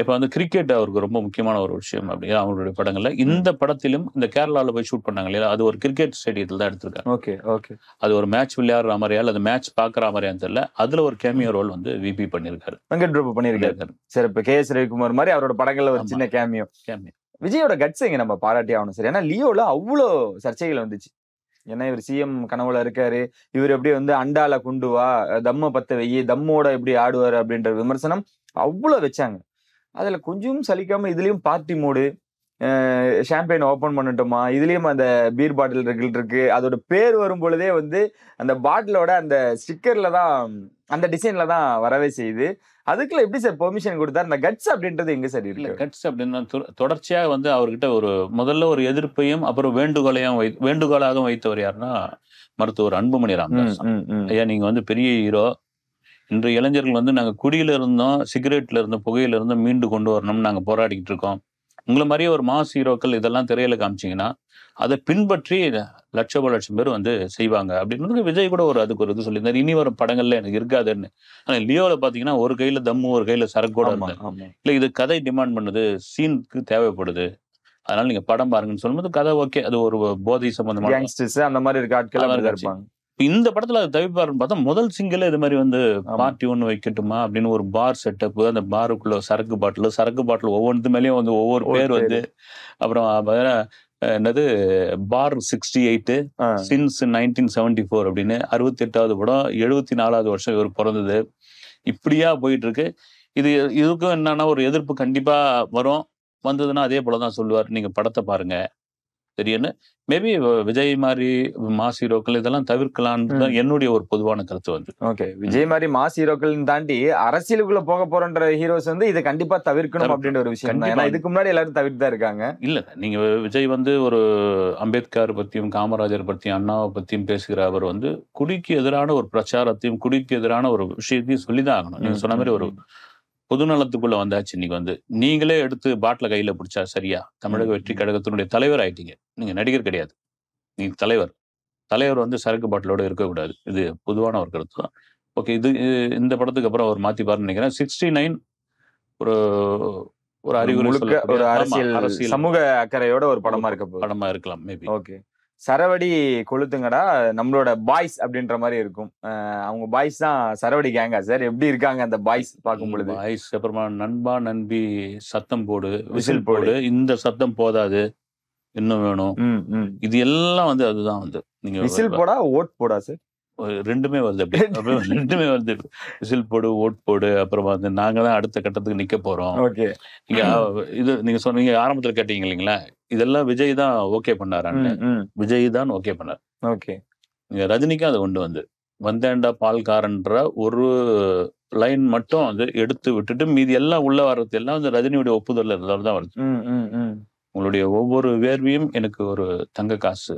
இப்போ வந்து கிரிக்கெட் அவருக்கு ரொம்ப முக்கியமான ஒரு விஷயம் அப்படிங்கிற அவங்களுடைய படங்கள்ல இந்த படத்திலும் இந்த கேரளாவில் போய் ஷூட் பண்ணாங்க இல்லையா அது ஒரு கிரிக்கெட் ஸ்டேடியத்தில் தான் எடுத்திருக்காங்க ஓகே ஓகே அது ஒரு மேட்ச் விளையாடுற மாதிரியா அந்த மேட்ச் பார்க்குற மாதிரியா தெரியல அதில் ஒரு கேமியோ ரோல் வந்து விபி பண்ணியிருக்காரு பிரபு பண்ணியிருக்காரு சரி இப்போ கே எஸ் ரவிக்குமார் மாதிரி அவரோட படங்கள்ல ஒரு சின்ன கேமியோ கேமியோ விஜயோட கட்ஸ் இங்க நம்ம பாராட்டி ஆகணும் சார் ஏன்னா லியோல அவ்வளோ சர்ச்சைகள் வந்துச்சு ஏன்னா இவர் சிஎம் கனவுல இருக்காரு இவர் எப்படி வந்து அண்டால குண்டு வா தம்ம பத்த வெயி தம்மோட எப்படி ஆடுவாரு அப்படின்ற விமர்சனம் அவ்வளோ வச்சாங்க அதில் கொஞ்சம் சலிக்காமல் இதுலேயும் பார்ட்டி மூடு ஷாம்பெயின் ஓப்பன் பண்ணட்டுமா இதுலேயும் அந்த பீர் பாட்டில் இருக்கிட்டு இருக்கு அதோட பேர் வரும் பொழுதே வந்து அந்த பாட்டிலோட அந்த ஸ்டிக்கரில் தான் அந்த டிசைனில் தான் வரவே செய்யுது அதுக்குள்ள எப்படி சார் பெர்மிஷன் கொடுத்தா அந்த கட்ஸ் அப்படின்றது எங்க சார் இல்லை கட்ஸ் அப்படின்னா தொடர்ச்சியாக வந்து அவர்கிட்ட ஒரு முதல்ல ஒரு எதிர்ப்பையும் அப்புறம் வேண்டுகோளையும் வை வேண்டுகோளாகவும் வைத்தவர் யாருன்னா மருத்துவர் அன்புமணி ராமதாஸ் ஐயா நீங்க வந்து பெரிய ஹீரோ இன்று இளைஞர்கள் வந்து நாங்கள் குடியில இருந்தோம் சிகரெட்ல இருந்தோம் புகையில இருந்தோம் மீண்டு கொண்டு வரணும்னு நாங்கள் போராடிக்கிட்டு இருக்கோம் உங்களை மாதிரியே ஒரு மாஸ் ஹீரோக்கள் இதெல்லாம் திரையில காமிச்சிங்கன்னா அதை பின்பற்றி லட்ச லட்சம் பேர் வந்து செய்வாங்க அப்படின்னு விஜய் கூட ஒரு அதுக்கு ஒரு இது சொல்லியிருந்தார் இனி வரும் படங்கள்ல எனக்கு இருக்காதுன்னு ஆனால் லியோவில் பார்த்தீங்கன்னா ஒரு கையில் தம்மு ஒரு கையில் சரக்கு கூட இல்லை இது கதை டிமாண்ட் பண்ணுது சீனுக்கு தேவைப்படுது அதனால நீங்க படம் பாருங்கன்னு சொல்லும்போது கதை ஓகே அது ஒரு போதை சம்பந்தமான அந்த மாதிரி இருக்க ஆட்கள் இருப்பாங்க இந்த படத்துல அது தவிப்பாருன்னு பார்த்தா முதல் சிங்கிள் இது மாதிரி வந்து பார்ட்டி ஒன்று வைக்கட்டுமா அப்படின்னு ஒரு பார் செட்டப் அந்த பாருக்குள்ள சரக்கு பாட்டில் சரக்கு பாட்டில் ஒவ்வொன்று மேலேயும் வந்து ஒவ்வொரு பேர் வந்து அப்புறம் என்னது for sixty eight since nineteen seventy four அப்படின்னு அறுபத்தி எட்டாவது படம் எழுபத்தி நாலாவது வருஷம் இவர் பிறந்தது இப்படியா போயிட்டு இருக்கு இது இதுக்கும் என்னன்னா ஒரு எதிர்ப்பு கண்டிப்பா வரும் வந்ததுன்னா அதே போல தான் சொல்லுவார் நீங்க படத்தை பாருங்க தெரியும் மேபி விஜய் மாதிரி மாஸ் ஹீரோக்கள் இதெல்லாம் தவிர்க்கலான்னு தான் என்னுடைய ஒரு பொதுவான கருத்து வந்து ஓகே விஜய் மாதிரி மாஸ் ஹீரோக்கள் தாண்டி அரசியலுக்குள்ள போக போறன்ற ஹீரோஸ் வந்து இதை கண்டிப்பா தவிர்க்கணும் அப்படின்ற ஒரு விஷயம் ஏன்னா இதுக்கு முன்னாடி எல்லாரும் தவிர்த்து தான் இருக்காங்க இல்ல நீங்க விஜய் வந்து ஒரு அம்பேத்கர் பத்தியும் காமராஜர் பத்தியும் அண்ணாவை பத்தியும் பேசுகிற அவர் வந்து குடிக்கு எதிரான ஒரு பிரச்சாரத்தையும் குடிக்கு எதிரான ஒரு விஷயத்தையும் சொல்லிதான் ஆகணும் நீங்க சொன்ன மாதிரி ஒரு பொதுநலத்துக்குள்ள வந்தாச்சு இன்னைக்கு வந்து நீங்களே எடுத்து பாட்டில கையில பிடிச்சா சரியா தமிழக வெற்றி கழகத்தினுடைய தலைவர் ஆயிட்டீங்க நீங்க நடிகர் கிடையாது நீங்க தலைவர் தலைவர் வந்து சரக்கு பாட்டிலோட இருக்கக்கூடாது இது பொதுவான ஒரு கருத்து தான் ஓகே இது இந்த படத்துக்கு அப்புறம் அவர் மாத்தி பாருன்னு நினைக்கிறேன் சிக்ஸ்டி நைன் ஒரு ஒரு அறிவுரை ஒரு அரசியல் சமூக அக்கறையோட ஒரு படமா இருக்க படமா இருக்கலாம் மேபி ஓகே சரவடி கொளுத்துங்கடா நம்மளோட பாய்ஸ் அப்படின்ற மாதிரி இருக்கும் அவங்க பாய்ஸ் தான் சரவடி கேங்கா சார் எப்படி இருக்காங்க அந்த பாய்ஸ் பார்க்கும் பொழுது பாய்ஸ் அப்புறமா நண்பா நண்பி சத்தம் போடு விசில் போடு இந்த சத்தம் போதாது இன்னும் வேணும் இது எல்லாம் வந்து அதுதான் வந்து நீங்க விசில் போடா ஓட் போடா சார் ரெண்டுமே வருது அப்படி ரெண்டுமே வருது விசில் போடு ஓட் போடு அப்புறம் வந்து நாங்க தான் அடுத்த கட்டத்துக்கு நிக்க போறோம் நீங்க இது நீங்க சொன்னீங்க ஆரம்பத்துல கேட்டீங்க இல்லைங்களா இதெல்லாம் விஜய் தான் ஓகே பண்ணாரு விஜய் தான் ஓகே பண்ணார் ஓகே இங்க ரஜினிக்கும் அதை கொண்டு வந்து வந்தேண்டா பால்காரன்ற ஒரு லைன் மட்டும் வந்து எடுத்து விட்டுட்டு மீதி எல்லாம் உள்ள வர்றது எல்லாம் வந்து ரஜினியுடைய ஒப்புதல் இருந்தால்தான் தான் வருது உங்களுடைய ஒவ்வொரு வேர்வையும் எனக்கு ஒரு தங்க காசு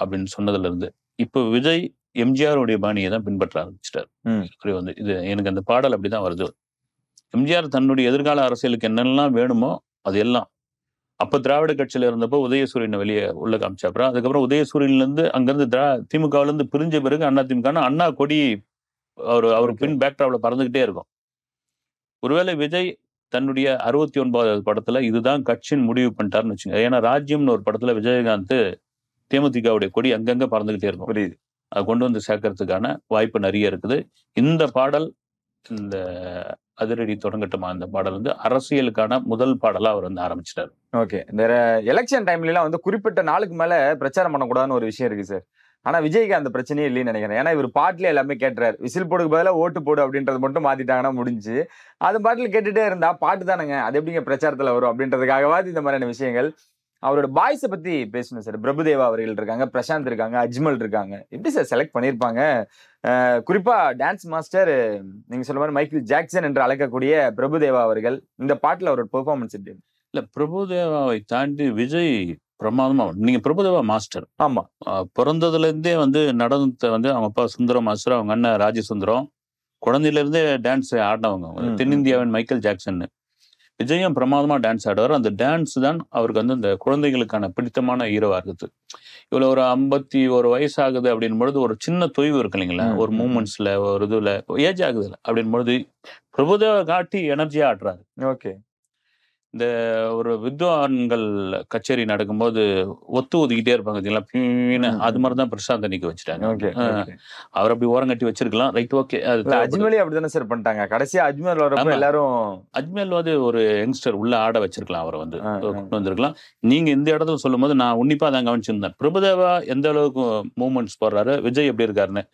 அப்படின்னு சொன்னதுல இருந்து இப்போ விஜய் எம்ஜிஆருடைய பாணியை தான் பின்பற்ற ஆரம்பிச்சிட்டார் வந்து இது எனக்கு அந்த பாடல் அப்படிதான் வருது எம்ஜிஆர் தன்னுடைய எதிர்கால அரசியலுக்கு என்னெல்லாம் வேணுமோ அது எல்லாம் அப்போ திராவிட கட்சியில் இருந்தப்போ உதயசூரியனை வெளியே உள்ள காமிச்சா அப்புறம் அதுக்கப்புறம் உதயசூரியன்லேருந்து அங்கேருந்து திரா திமுகவிலேருந்து பிரிஞ்ச பிறகு அண்ணா திமுக அண்ணா கொடி அவர் அவர் பின் பேக்டாவில் பறந்துக்கிட்டே இருக்கும் ஒருவேளை விஜய் தன்னுடைய அறுபத்தி ஒன்பதாவது படத்துல இதுதான் கட்சியின் முடிவு பண்ணிட்டார்னு வச்சுங்க ஏன்னா ராஜ்யம்னு ஒரு படத்துல விஜயகாந்த் தேமுதிகவுடைய கொடி அங்கங்க பறந்துகிட்டே இருக்கும் புரியுது அதை கொண்டு வந்து சேர்க்கறதுக்கான வாய்ப்பு நிறைய இருக்குது இந்த பாடல் இந்த அதிரடி தொடங்கட்டுமா அந்த பாடல் வந்து அரசியலுக்கான முதல் பாடலாக அவர் வந்து ஆரம்பிச்சிட்டார் ஓகே இந்த எலெக்ஷன் டைம்லலாம் வந்து குறிப்பிட்ட நாளுக்கு மேலே பிரச்சாரம் பண்ணக்கூடாதுன்னு ஒரு விஷயம் இருக்கு சார் ஆனால் விஜய்க்கு அந்த பிரச்சனையே இல்லைன்னு நினைக்கிறேன் ஏன்னா இவர் பாட்டில் எல்லாமே கேட்டுறாரு விசில் போடுக்கு பதிலாக ஓட்டு போடு அப்படின்றது மட்டும் மாற்றிட்டாங்கன்னா முடிஞ்சு அது பாட்டில் கேட்டுகிட்டே இருந்தால் பாட்டு தானேங்க அது எப்படிங்க பிரச்சாரத்தில் வரும் அப்படின்றதுக்காகவாது இந்த மாதிரியான விஷயங்கள் அவரோட பாய்ஸை பற்றி பேசணும் சார் பிரபுதேவா அவர்கள் இருக்காங்க பிரசாந்த் இருக்காங்க அஜ்மல் இருக்காங்க எப்படி சார் செலக்ட் பண்ணியிருப்பாங்க குறிப்பாக டான்ஸ் மாஸ்டர் நீங்கள் சொல்ல மாதிரி மைக்கேல் ஜாக்சன் என்று அழைக்கக்கூடிய பிரபுதேவா அவர்கள் இந்த பாட்டில் அவரோட பெர்ஃபார்மன்ஸ் எப்படி இல்லை பிரபுதேவாவை தாண்டி விஜய் பிரமாதமாக நீங்கள் பிரபுதேவா மாஸ்டர் ஆமாம் பிறந்ததுலேருந்தே வந்து நடனத்தை வந்து அவங்க அப்பா சுந்தரம் மாஸ்டர் அவங்க அண்ணன் ராஜசுந்தரம் குழந்தையிலேருந்தே டான்ஸ் ஆடினவங்க தென்னிந்தியாவின் மைக்கேல் ஜாக்சன்னு விஜயம் பிரமாதமாக டான்ஸ் ஆடுவார் அந்த டான்ஸ் தான் அவருக்கு வந்து அந்த குழந்தைகளுக்கான பிடித்தமான ஹீரோவாக இருக்குது இவ்வளோ ஒரு ஐம்பத்தி ஒரு வயசு ஆகுது அப்படின் பொழுது ஒரு சின்ன தொய்வு இருக்கு இல்லைங்களா ஒரு மூமெண்ட்ஸில் ஒரு இதில் ஏஜ் ஆகுது அப்படின் பொழுது பிரபுதேவை காட்டி எனர்ஜியாக ஆடுறாரு ஓகே இந்த ஒரு வித்வான்கள் கச்சேரி நடக்கும்போது ஒத்து ஒதுக்கிட்டே இருப்பாங்க அது மாதிரிதான் பிரசாந்த பிரசாந்த் நிக்க வச்சுட்டாங்க அவர் அப்படி ஓரம் கட்டி வச்சிருக்கலாம் ரைட் ஓகே அது அப்படிதானே சார் பண்ணிட்டாங்க கடைசியா அஜ்மேல் எல்லாரும் அஜ்மேல் வந்து ஒரு யங்ஸ்டர் உள்ள ஆட வச்சிருக்கலாம் அவரை வந்து கொண்டு வந்திருக்கலாம் நீங்க இந்த இடத்துல சொல்லும் போது நான் உன்னிப்பா தான் கவனிச்சிருந்தேன் பிரபுதேவா எந்த அளவுக்கு மூவ்மெண்ட்ஸ் போடுறாரு விஜய் எப்படி இருக்காருன்னு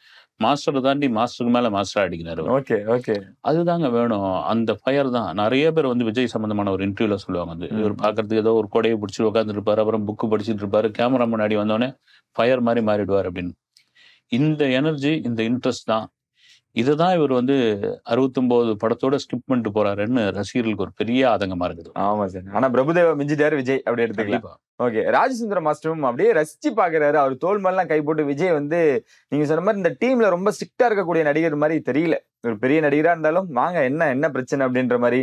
மாஸ்டர் தாண்டி மாஸ்டருக்கு மேல மாஸ்டர் அடிக்கிறாரு ஓகே ஓகே அதுதாங்க வேணும் அந்த ஃபயர் தான் நிறைய பேர் வந்து விஜய் சம்பந்தமான ஒரு இன்டர்வியூல சொல்லுவாங்க வந்து இவர் பாக்குறதுக்கு ஏதோ ஒரு கொடையை பிடிச்சி உட்காந்துருப்பாரு அப்புறம் புக்கு படிச்சுட்டு இருப்பாரு கேமரா முன்னாடி வந்தோடனே ஃபயர் மாதிரி மாறிடுவார் அப்படின்னு இந்த எனர்ஜி இந்த இன்ட்ரெஸ்ட் தான் இதை தான் இவர் வந்து அறுபத்தொம்போது படத்தோட ஸ்கிப் பண்ணிட்டு போறாருன்னு ரசிகர்களுக்கு ஒரு பெரிய ஆதங்கமா இருக்குது ஆமா சார் ஆனா பிரபுதேவ மிஞ்சிட்டாரு விஜய் அப்படி எடுத்துக்கலாம் ஓகே ராஜசுந்தர மாஸ்டரும் அப்படியே ரசிச்சு பாக்குறாரு அவர் தோல் மேலாம் கை போட்டு விஜய் வந்து நீங்க சொன்ன மாதிரி இந்த டீம்ல ரொம்ப ஸ்ட்ரிக்டா இருக்கக்கூடிய நடிகர் மாதிரி தெரியல ஒரு பெரிய நடிகரா இருந்தாலும் வாங்க என்ன என்ன பிரச்சனை அப்படின்ற மாதிரி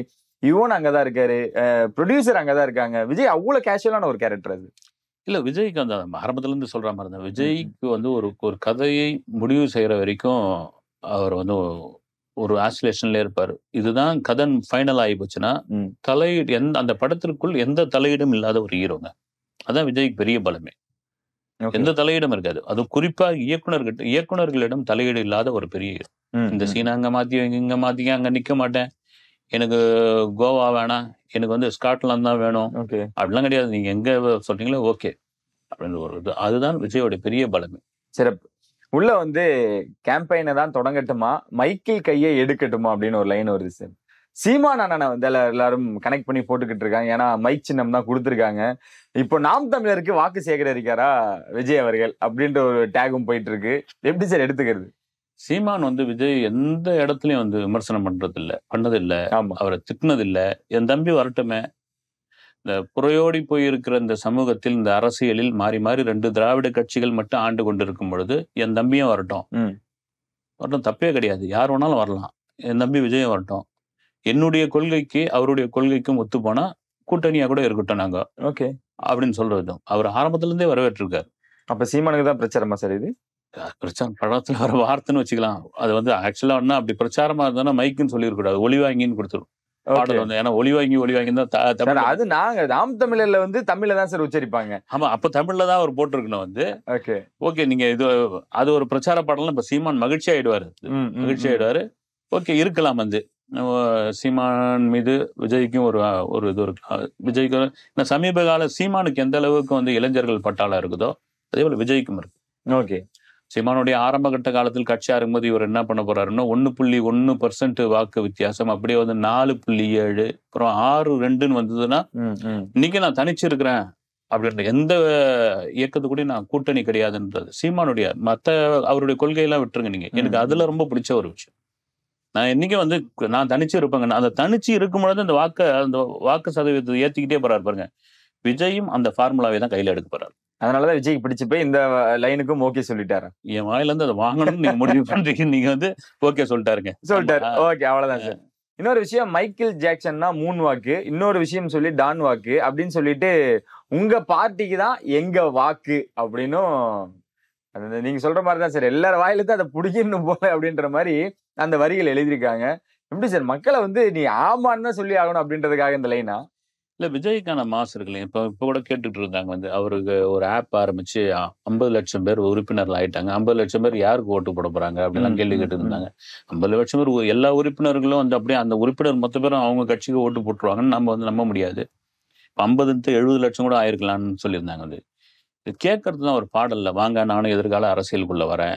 யுவன் அங்கதான் இருக்காரு ப்ரொடியூசர் அங்கதான் இருக்காங்க விஜய் அவ்வளவு கேஷுவலான ஒரு கேரக்டர் அது இல்லை விஜய்க்கு அந்த ஆரம்பத்துலேருந்து சொல்கிற மாதிரி தான் விஜய்க்கு வந்து ஒரு ஒரு கதையை முடிவு செய்கிற வரைக்கும் அவர் வந்து ஒரு ஆசிலேஷன்ல இருப்பார் இதுதான் கதன் ஃபைனல் ஆகி போச்சுன்னா தலையீடு எந்த அந்த படத்திற்குள் எந்த தலையீடும் இல்லாத ஒரு ஹீரோங்க அதான் விஜய்க்கு பெரிய பலமே எந்த தலையீடும் இருக்காது அது குறிப்பா இயக்குனர்கிட்ட இயக்குனர்களிடம் தலையீடு இல்லாத ஒரு பெரிய ஹீரோ இந்த சீனா அங்க மாத்தி இங்க மாத்தி அங்க நிக்க மாட்டேன் எனக்கு கோவா வேணாம் எனக்கு வந்து ஸ்காட்லாந்து தான் வேணும் அப்படிலாம் கிடையாது நீங்க எங்க சொல்றீங்களோ ஓகே அப்படின்னு ஒரு இது அதுதான் விஜயோட பெரிய பலமே சிறப்பு உள்ள வந்து கேம்பெயினை தான் தொடங்கட்டுமா மைக்கிள் கையை எடுக்கட்டுமா அப்படின்னு ஒரு லைன் வருது சார் சீமான் அண்ணனை வந்து எல்லாரும் கனெக்ட் பண்ணி போட்டுக்கிட்டு இருக்காங்க ஏன்னா மைக் சின்னம் தான் கொடுத்துருக்காங்க இப்போ நாம் தமிழருக்கு வாக்கு சேகரிக்காரா விஜய் அவர்கள் அப்படின்ற ஒரு டேகும் போயிட்டு இருக்கு எப்படி சார் எடுத்துக்கிறது சீமான் வந்து விஜய் எந்த இடத்துலயும் வந்து விமர்சனம் பண்றது இல்லை பண்ணதில்லை அவரை திட்டினதில்லை என் தம்பி வரட்டுமே இந்த புறையோடி போயிருக்கிற இந்த சமூகத்தில் இந்த அரசியலில் மாறி மாறி ரெண்டு திராவிட கட்சிகள் மட்டும் ஆண்டு கொண்டிருக்கும் பொழுது என் தம்பியும் வரட்டும் வரட்டும் தப்பே கிடையாது யார் வேணாலும் வரலாம் என் தம்பி விஜயம் வரட்டும் என்னுடைய கொள்கைக்கு அவருடைய கொள்கைக்கும் ஒத்து போனா கூட்டணியா கூட இருக்கட்டும் நாங்க ஓகே அப்படின்னு சொல்றது அவர் ஆரம்பத்துல இருந்தே வரவேற்றிருக்காரு அப்ப சீமானுக்கு தான் பிரச்சாரமா சார் இது பிரச்சாரம் படத்துல வர வார்த்தைன்னு வச்சுக்கலாம் அது வந்து ஆக்சுவலா ஒன்னா அப்படி பிரச்சாரமா இருந்தா மைக்குன்னு சொல்லிடக்கூடாது ஒளி வாங்கின்னு கொடுத்துரும் பாடல் வந்து ஏன்னா ஒளி வாங்கி ஒளி வாங்கி தான் அது நாங்க நாம் தமிழர்ல வந்து தமிழ்ல தான் சார் உச்சரிப்பாங்க ஆமா அப்ப தமிழ்ல தான் அவர் போட்டிருக்கணும் வந்து ஓகே ஓகே நீங்க இது அது ஒரு பிரச்சார பாடல் இப்ப சீமான் மகிழ்ச்சி ஆயிடுவாரு மகிழ்ச்சி ஆயிடுவாரு ஓகே இருக்கலாம் வந்து சீமான் மீது விஜய்க்கும் ஒரு ஒரு இது இருக்கு விஜய்க்கு ஏன்னா சமீப கால சீமானுக்கு எந்த அளவுக்கு வந்து இளைஞர்கள் பட்டாளம் இருக்குதோ அதே போல விஜய்க்கும் இருக்கு ஓகே சீமானுடைய ஆரம்பகட்ட காலத்தில் கட்சி ஆரம்பது இவர் என்ன பண்ண போறாருன்னா ஒன்று புள்ளி ஒன்று பர்சன்ட் வாக்கு வித்தியாசம் அப்படியே வந்து நாலு புள்ளி ஏழு அப்புறம் ஆறு ரெண்டுன்னு வந்ததுன்னா இன்னைக்கு நான் தனிச்சு இருக்கிறேன் அப்படின்ற எந்த இயக்கத்து கூட நான் கூட்டணி கிடையாதுன்றது சீமானுடைய மற்ற அவருடைய கொள்கையெல்லாம் விட்டுருங்க நீங்க எனக்கு அதுல ரொம்ப பிடிச்ச ஒரு விஷயம் நான் இன்னைக்கு வந்து நான் தனிச்சு இருப்பேங்க அந்த தனிச்சு இருக்கும் பொழுது அந்த வாக்கு அந்த வாக்கு சதவீதத்தை ஏற்றிக்கிட்டே போறாரு பாருங்க விஜயும் அந்த ஃபார்முலாவே தான் கையில் எடுக்க போறாரு அதனாலதான் விஜய்க்கு பிடிச்சு போய் இந்த லைனுக்கும் ஓகே சொல்லிட்டாரு என் வாயில இருந்து அதை வாங்கணும்னு நீங்க முடிவு பண்றீங்க நீங்க வந்து ஓகே சொல்லிட்டாருங்க சொல்லிட்டாரு ஓகே அவ்வளவுதான் சார் இன்னொரு விஷயம் மைக்கேல் ஜாக்சன்னா மூன் வாக்கு இன்னொரு விஷயம் சொல்லி டான் வாக்கு அப்படின்னு சொல்லிட்டு உங்க பார்ட்டிக்கு தான் எங்க வாக்கு அப்படின்னும் அந்த நீங்க சொல்ற மாதிரி தான் சார் எல்லார வாயிலிருந்து அதை பிடிக்கணும் போல அப்படின்ற மாதிரி அந்த வரிகள் எழுதியிருக்காங்க எப்படி சார் மக்களை வந்து நீ ஆமான்னு சொல்லி ஆகணும் அப்படின்றதுக்காக இந்த லைனா இல்லை விஜய்க்கான மாஸ் இருக்கு இப்போ இப்போ கூட கேட்டுட்டு இருந்தாங்க வந்து அவருக்கு ஒரு ஆப் ஆரம்பிச்சு ஐம்பது லட்சம் பேர் உறுப்பினர்கள் ஆயிட்டாங்க ஐம்பது லட்சம் பேர் யாருக்கு ஓட்டு போட போறாங்க அப்படிலாம் கேள்வி கேட்டு இருந்தாங்க ஐம்பது லட்சம் பேர் எல்லா உறுப்பினர்களும் வந்து அப்படியே அந்த உறுப்பினர் மொத்த பேரும் அவங்க கட்சிக்கு ஓட்டு போட்டுருவாங்கன்னு நம்ம வந்து நம்ப முடியாது ஐம்பது எழுபது லட்சம் கூட ஆயிருக்கலாம்னு சொல்லியிருந்தாங்க அது கேட்கறது தான் ஒரு பாடல்ல வாங்க நானும் எதிர்கால அரசியலுக்குள்ள வரேன்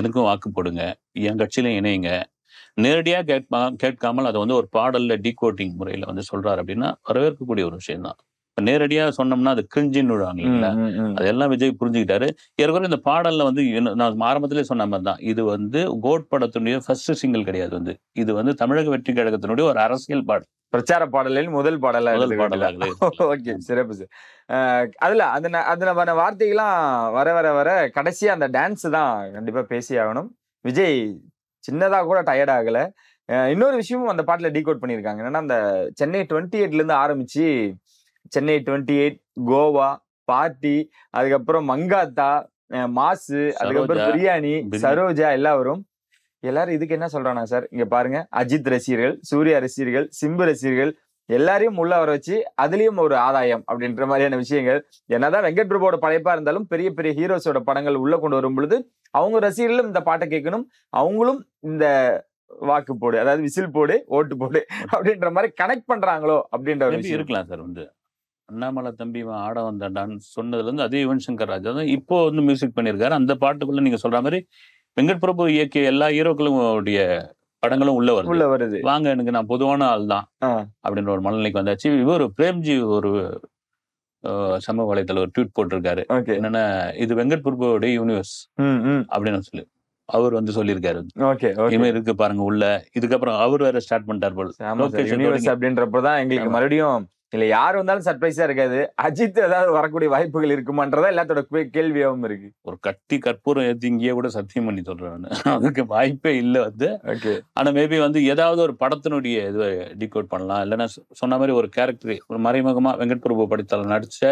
எனக்கும் வாக்கு போடுங்க என் கட்சியில இணையுங்க நேரடியாக கேட்பா கேட்காமல் அதை வந்து ஒரு பாடலில் டீகோட்டிங் முறையில் வந்து சொல்கிறார் அப்படின்னா வரவேற்கக்கூடிய ஒரு விஷயம் தான் இப்போ நேரடியாக சொன்னோம்னா அது கிரிஞ்சின்னு விடுவாங்க இல்லைங்களா அதெல்லாம் விஜய் புரிஞ்சுக்கிட்டாரு ஏற்கனவே இந்த பாடலில் வந்து நான் ஆரம்பத்திலே சொன்ன மாதிரி தான் இது வந்து கோட் படத்தினுடைய ஃபர்ஸ்ட் சிங்கிள் கிடையாது வந்து இது வந்து தமிழக வெற்றி கழகத்தினுடைய ஒரு அரசியல் பாடல் பிரச்சார பாடலில் முதல் பாடலா [laughs] ஓகே சிறப்பு சார் அதுல அது நம்ம வார்த்தைகள்லாம் வர வர வர கடைசியா அந்த டான்ஸ் தான் கண்டிப்பா பேசி ஆகணும் விஜய் சின்னதாக கூட டயர்ட் ஆகலை இன்னொரு விஷயமும் அந்த பாட்டில் டீகோட் பண்ணியிருக்காங்க என்னன்னா அந்த சென்னை டுவெண்ட்டி எயிட்லேருந்து ஆரம்பித்து சென்னை டுவெண்ட்டி எயிட் கோவா பாட்டி அதுக்கப்புறம் மங்காத்தா மாசு அதுக்கப்புறம் பிரியாணி சரோஜா எல்லாம் வரும் எல்லாரும் இதுக்கு என்ன சொல்றானா சார் இங்க பாருங்க அஜித் ரசிகர்கள் சூர்யா ரசிகர்கள் சிம்பு ரசிகர்கள் எல்லாரையும் உள்ள வர வச்சு அதுலயும் ஒரு ஆதாயம் அப்படின்ற மாதிரியான விஷயங்கள் என்னதான் வெங்கட் பிரபுவோட படைப்பா இருந்தாலும் பெரிய பெரிய ஹீரோஸோட படங்கள் உள்ள கொண்டு வரும் பொழுது அவங்க ரசிகர்களும் இந்த பாட்டை கேட்கணும் அவங்களும் இந்த வாக்கு போடு அதாவது விசில் போடு ஓட்டு போடு அப்படின்ற மாதிரி கனெக்ட் பண்றாங்களோ அப்படின்ற விஷயம் இருக்கலாம் சார் வந்து அண்ணாமலை தம்பி ஆட சொன்னதுல சொன்னதுலேருந்து அதே யுவன் சங்கர் ராஜா தான் இப்போ வந்து மியூசிக் பண்ணியிருக்காரு அந்த பாட்டுக்குள்ள நீங்க சொல்ற மாதிரி வெங்கட் பிரபு இயக்கிய எல்லா ஹீரோக்களும் உடைய படங்களும் உள்ள வருது உள்ள வருது வாங்க எனக்கு நான் பொதுவான ஆள் தான் அப்படின்ற ஒரு மனநிலைக்கு வந்தாச்சு இவர் பிரேம்ஜி ஒரு சம வலைதள ஒரு ட்வீட் போட்டிருக்காரு என்னன்னா இது வெங்கட் பிரபுவோடைய யூனிவர்ஸ் அப்படின்னு சொல்லி அவர் வந்து சொல்லியிருக்காரு இனிமே இருக்கு பாருங்க உள்ள இதுக்கப்புறம் அவர் வேற ஸ்டார்ட் பண்ணிட்டார் போல அப்படின்றப்பதான் எங்களுக்கு மறுபடியும் இல்லை யார் வந்தாலும் சர்ப்ரைஸாக இருக்காது அஜித் ஏதாவது வரக்கூடிய வாய்ப்புகள் இருக்குமான்றதா எல்லாத்தோட கேள்வியாகவும் இருக்கு ஒரு கட்டி கற்பூரம் ஏற்றி இங்கேயே கூட சத்தியம் பண்ணி சொல்கிறேன் [laughs] அதுக்கு வாய்ப்பே இல்லை வந்து ஓகே ஆனால் மேபி வந்து ஏதாவது ஒரு படத்தினுடைய இதை டிகோட் பண்ணலாம் இல்லைன்னா சொன்ன மாதிரி ஒரு கேரக்டர் ஒரு மறைமுகமாக வெங்கட் பிரபு படத்தில் நடித்த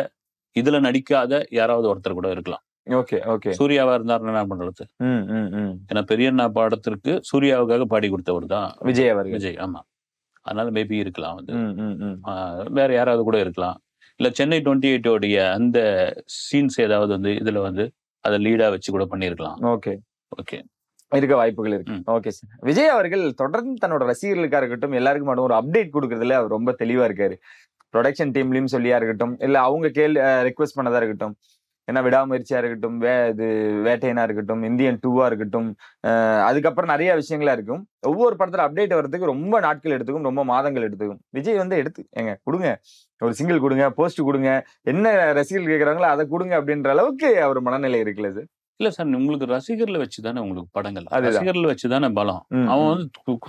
இதில் நடிக்காத யாராவது ஒருத்தர் கூட இருக்கலாம் ஓகே ஓகே சூர்யாவா இருந்தாருன்னு என்ன பண்றது ஏன்னா பெரியண்ணா பாடத்திற்கு சூர்யாவுக்காக பாடி கொடுத்தவர் தான் விஜய் அவர் விஜய் ஆமா அதனால மேபி இருக்கலாம் வந்து வேற யாராவது கூட இருக்கலாம் இல்லை சென்னை டுவெண்ட்டி எயிட்டோடைய அந்த சீன்ஸ் ஏதாவது வந்து இதுல வந்து அதை லீடா வச்சு கூட பண்ணியிருக்கலாம் ஓகே ஓகே இருக்க வாய்ப்புகள் இருக்கு ஓகே சார் விஜய் அவர்கள் தொடர்ந்து தன்னோட ரசிகர்களுக்காக இருக்கட்டும் எல்லாருக்கும் ஒரு அப்டேட் கொடுக்கறதுல அவர் ரொம்ப தெளிவா இருக்காரு ப்ரொடக்ஷன் டீம்லயும் சொல்லியா இருக்கட்டும் இல்ல அவங்க கேள்வி ரிக்வஸ்ட் பண்ணதா இருக்கட்டும் ஏன்னா விடாமுயற்சியா இருக்கட்டும் வே இது வேட்டையனா இருக்கட்டும் இந்தியன் டூவா இருக்கட்டும் அதுக்கப்புறம் நிறைய விஷயங்களா இருக்கும் ஒவ்வொரு படத்துல அப்டேட் வர்றதுக்கு ரொம்ப நாட்கள் எடுத்துக்கும் ரொம்ப மாதங்கள் எடுத்துக்கும் விஜய் வந்து எடுத்து எங்க கொடுங்க ஒரு சிங்கிள் கொடுங்க போஸ்ட் கொடுங்க என்ன ரசிகர்கள் கேட்குறாங்களோ அதை கொடுங்க அப்படின்ற அளவுக்கு அவர் மனநிலை இருக்குல்ல சார் இல்ல சார் உங்களுக்கு ரசிகர்ல வச்சுதானே உங்களுக்கு படங்கள் ரசிகர்ல வச்சுதானே பலம் அவன் வந்து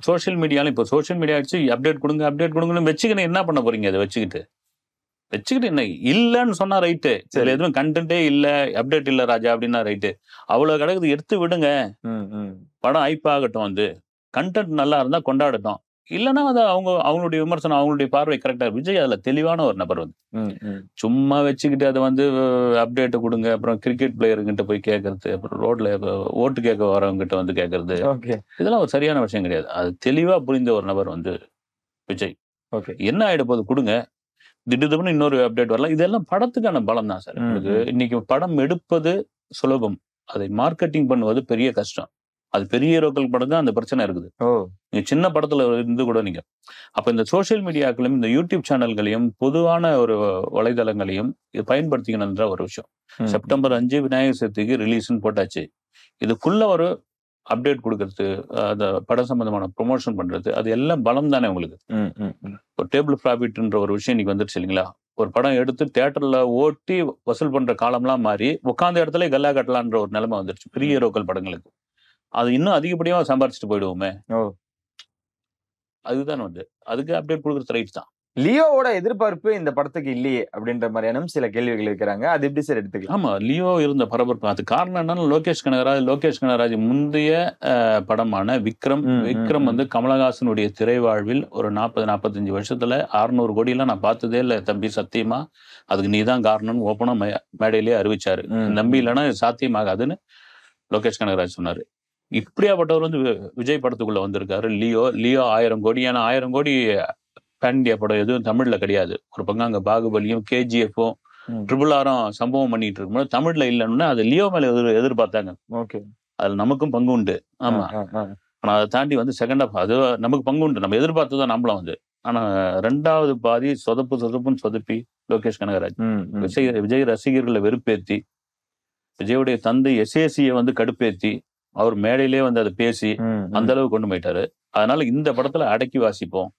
சோசியல் மீடியாலும் இப்போ சோசியல் மீடியா வச்சு அப்டேட் கொடுங்க அப்டேட் கொடுங்கன்னு வச்சுக்கணும் என்ன பண்ண போறீங்க அதை வச்சுக்கிட்டு வச்சுக்கிட்டு என்ன இல்லைன்னு சொன்னா ரைட்டு சில எதுவும் கண்டே இல்லை அப்டேட் இல்லை ராஜா அப்படின்னா ரைட்டு அவ்வளோ கிடக்குது எடுத்து விடுங்க படம் ஐப்பாகட்டும் வந்து கண்டென்ட் நல்லா இருந்தால் கொண்டாடட்டும் இல்லைன்னா அது அவங்க அவங்களுடைய விமர்சனம் அவங்களுடைய பார்வை கரெக்டாக விஜய் அதில் தெளிவான ஒரு நபர் வந்து சும்மா வச்சுக்கிட்டு அதை வந்து அப்டேட்டு கொடுங்க அப்புறம் கிரிக்கெட் பிளேயருங்கிட்ட போய் கேட்கறது அப்புறம் ரோட்ல ஓட்டு கேட்க வரவங்ககிட்ட வந்து கேட்கறது இதெல்லாம் ஒரு சரியான விஷயம் கிடையாது அது தெளிவாக புரிந்த ஒரு நபர் வந்து விஜய் என்ன ஆகிட போது கொடுங்க திடீர்னு இன்னொரு அப்டேட் வரலாம் இதெல்லாம் படத்துக்கான பலம் தான் சார் உங்களுக்கு இன்னைக்கு படம் எடுப்பது சுலபம் அதை மார்க்கெட்டிங் பண்ணுவது பெரிய கஷ்டம் அது பெரிய ஹீரோக்கள் படம் தான் அந்த பிரச்சனை இருக்குது நீங்க சின்ன படத்துல இருந்து கூட நீங்க அப்ப இந்த சோசியல் மீடியாக்களையும் இந்த யூடியூப் சேனல்களையும் பொதுவான ஒரு வலைதளங்களையும் இது பயன்படுத்திக்கணுன்ற ஒரு விஷயம் செப்டம்பர் அஞ்சு விநாயகர் சதுர்த்திக்கு ரிலீஸ்ன்னு போட்டாச்சு இதுக்குள்ள ஒரு அப்டேட் கொடுக்கறது அந்த படம் சம்பந்தமான ப்ரொமோஷன் பண்றது அது எல்லாம் பலம் தானே உங்களுக்கு இப்போ டேபிள் ப்ராஃபிட்ன்ற ஒரு விஷயம் இன்னைக்கு வந்துருச்சு இல்லைங்களா ஒரு படம் எடுத்து தேட்டர்ல ஓட்டி வசூல் பண்ற காலம்லாம் மாறி உட்காந்த இடத்துல கல்லா கட்டலான்ற ஒரு நிலைமை வந்துருச்சு பெரிய ஹீரோக்கள் படங்களுக்கு அது இன்னும் அதிகப்படியாக சம்பாரிச்சிட்டு போயிடுவோமே அதுதான் வந்து அதுக்கு அப்டேட் கொடுக்குறது ரைட் தான் லியோவோட எதிர்பார்ப்பு இந்த படத்துக்கு இல்லையே அப்படின்ற மாதிரியான சில கேள்விகள் இருக்கிறாங்க அது எப்படி சார் எடுத்துக்கலாம் ஆமா லியோ இருந்த பரபரப்பு அது காரணம் என்னன்னா லோகேஷ் கனகராஜ் லோகேஷ் கனகராஜ் முந்தைய படமான விக்ரம் விக்ரம் வந்து கமலஹாசனுடைய திரைவாழ்வில் ஒரு நாற்பது நாற்பத்தஞ்சு வருஷத்துல அறுநூறு கோடியெல்லாம் நான் பார்த்ததே இல்லை தம்பி சத்தியமா அதுக்கு நீ தான் காரணம்னு ஓப்பனா மேடையிலேயே அறிவிச்சாரு நம்பி இல்லைன்னா சாத்தியமாகாதுன்னு லோகேஷ் கனகராஜ் சொன்னாரு இப்படியாப்பட்டவர் வந்து விஜய் படத்துக்குள்ள வந்திருக்காரு லியோ லியோ ஆயிரம் கோடி ஏன்னா ஆயிரம் கோடி பேன் இண்டியா படம் எதுவும் தமிழ்ல கிடையாது ஒரு பங்கு அங்க பாகுபலியும் கேஜிஎஃப்ஓ ட்ரிபிள் ஆரம் சம்பவம் பண்ணிட்டு இருக்கும்போது தமிழ்ல இல்லைன்னா அது லியோ மேல எதிர் எதிர்பார்த்தாங்க ஓகே அதுல நமக்கும் பங்கு உண்டு ஆமா ஆனா அதை தாண்டி வந்து செகண்ட் ஆஃப் அது நமக்கு பங்கு உண்டு நம்ம எதிர்பார்த்ததான் நம்மள வந்து ஆனா ரெண்டாவது பாதி சொதப்பு சொதப்புன்னு சொதப்பி லோகேஷ் கனகராஜ் விஜய் விஜய் ரசிகர்களை வெறுப்பேத்தி விஜயுடைய தந்தை எஸ்ஏசியை வந்து கடுப்பேத்தி அவர் மேடையிலேயே வந்து அதை பேசி அந்த அளவு கொண்டு போயிட்டாரு அதனால இந்த படத்துல அடக்கி வாசிப்போம்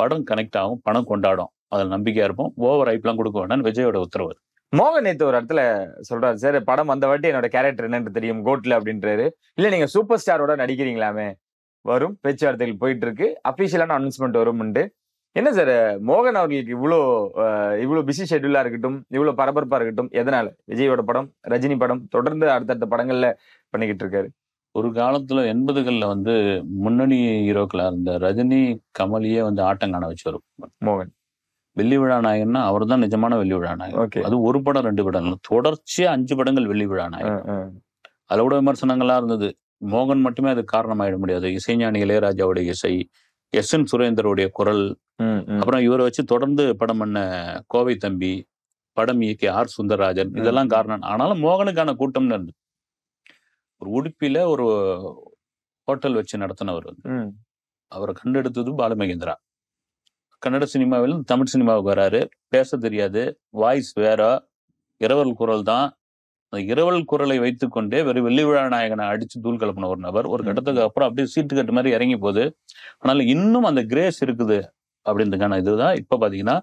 படம் கனெக்ட் ஆகும் பணம் கொண்டாடும் அதில் நம்பிக்கையாக இருப்போம் ஓவர் ஐப்லாம் கொடுக்க வேண்டாம்னு விஜயோட உத்தரவு மோகன் நேத்து ஒரு இடத்துல சொல்றாரு சார் படம் வந்த வாட்டி என்னோட கேரக்டர் என்னன்னு தெரியும் கோட்ல அப்படின்றாரு இல்லை நீங்க சூப்பர் ஸ்டாரோட நடிக்கிறீங்களாமே வரும் பேச்சுவார்த்தைகள் போயிட்டு இருக்கு அஃபீஷியலான அனௌன்ஸ்மெண்ட் வரும் என்ன சார் மோகன் அவர்களுக்கு இவ்வளோ இவ்வளோ பிஸி ஷெட்யூலாக இருக்கட்டும் இவ்வளோ பரபரப்பாக இருக்கட்டும் எதனால விஜயோட படம் ரஜினி படம் தொடர்ந்து அடுத்தடுத்த படங்களில் பண்ணிக்கிட்டு இருக்காரு ஒரு காலத்துல எண்பதுகள்ல வந்து முன்னணி ஹீரோக்களா இருந்த ரஜினி கமலியே வந்து ஆட்டம் காண வச்சவர் மோகன் வெள்ளி விழா நாயகன்னா அவர் தான் நிஜமான வெள்ளி விழா நாயகன் அது ஒரு படம் ரெண்டு படம் தொடர்ச்சியா அஞ்சு படங்கள் வெள்ளி விழா நாயகன் அதோட விமர்சனங்களா இருந்தது மோகன் மட்டுமே அது காரணமாயிட முடியாது இசைஞானி இளையராஜாவுடைய இசை எஸ் என் சுரேந்தருடைய குரல் அப்புறம் இவரை வச்சு தொடர்ந்து படம் பண்ண கோவை தம்பி படம் இயக்கி ஆர் சுந்தரராஜன் இதெல்லாம் காரணம் ஆனாலும் மோகனுக்கான கூட்டம்னு இருந்தது ஒரு உடுப்பில ஒரு ஹோட்டல் வச்சு நடத்தினவர் வந்து அவரை கண்டெடுத்தது பாலமகேந்திரா கன்னட சினிமாவிலும் தமிழ் சினிமாவுக்கு வராரு பேச தெரியாது வாய்ஸ் வேற இரவல் குரல் தான் அந்த இரவல் குரலை வைத்துக்கொண்டே வெறும் வெள்ளி விழா நாயகனை அடிச்சு தூள் கலப்பின ஒரு நபர் ஒரு கட்டத்துக்கு அப்புறம் அப்படியே சீட்டு கட்டு மாதிரி இறங்கி போகுது ஆனால் இன்னும் அந்த கிரேஸ் இருக்குது அப்படின்றதுக்கான இதுதான் இப்போ பாத்தீங்கன்னா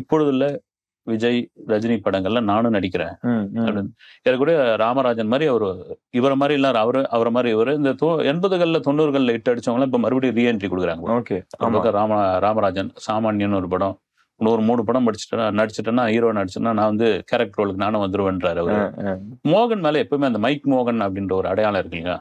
இப்பொழுதுல விஜய் ரஜினி படங்கள்ல நானும் நடிக்கிறேன் ஏற்கனவே ராமராஜன் மாதிரி அவரு இவர மாதிரி இல்ல அவரு அவரை மாதிரி இவரு இந்த எண்பதுகள்ல தொண்ணூறுகள்ல இட்டு அடிச்சவங்க இப்ப மறுபடியும் ரீஎன்ட்ரி கொடுக்குறாங்க ராம ராமராஜன் சாமானியன் ஒரு படம் ஒரு மூணு படம் படிச்சுட்டா நடிச்சுட்டேன்னா ஹீரோ நடிச்சுன்னா நான் வந்து கேரக்டர் ரோலுக்கு நானும் வந்துருவேன்றாரு அவரு மோகன் மேல எப்பவுமே அந்த மைக் மோகன் அப்படின்ற ஒரு அடையாளம் இருக்குங்க